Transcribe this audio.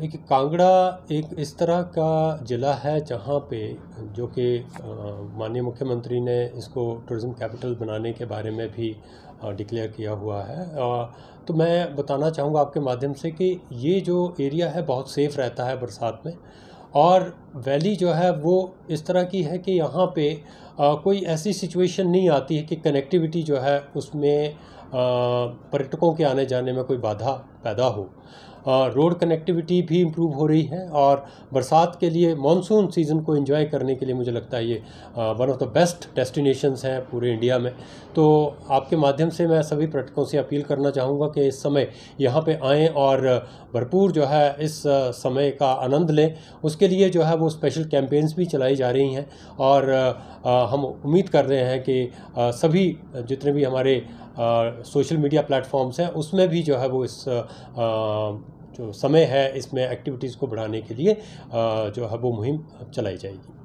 देखिए कांगड़ा एक इस तरह का ज़िला है जहाँ पे जो कि माननीय मुख्यमंत्री ने इसको टूरिज़्म कैपिटल बनाने के बारे में भी डिक्लेयर किया हुआ है तो मैं बताना चाहूँगा आपके माध्यम से कि ये जो एरिया है बहुत सेफ़ रहता है बरसात में और वैली जो है वो इस तरह की है कि यहाँ पे आ, कोई ऐसी सिचुएशन नहीं आती है कि कनेक्टिविटी जो है उसमें पर्यटकों के आने जाने में कोई बाधा पैदा हो रोड कनेक्टिविटी भी इम्प्रूव हो रही है और बरसात के लिए मानसून सीज़न को एंजॉय करने के लिए मुझे लगता है ये one of the best destinations हैं पूरे इंडिया में तो आपके माध्यम से मैं सभी पर्यटकों से अपील करना चाहूँगा कि इस समय यहाँ पे आएँ और भरपूर जो है इस समय का आनंद लें उसके लिए जो है वो स्पेशल कैंपेन्स भी चलाई जा रही हैं और हम उम्मीद कर रहे हैं कि सभी जितने भी हमारे सोशल मीडिया प्लेटफॉर्म्स हैं उसमें भी जो है वो इस जो समय है इसमें एक्टिविटीज़ को बढ़ाने के लिए जो है वो मुहिम चलाई जाएगी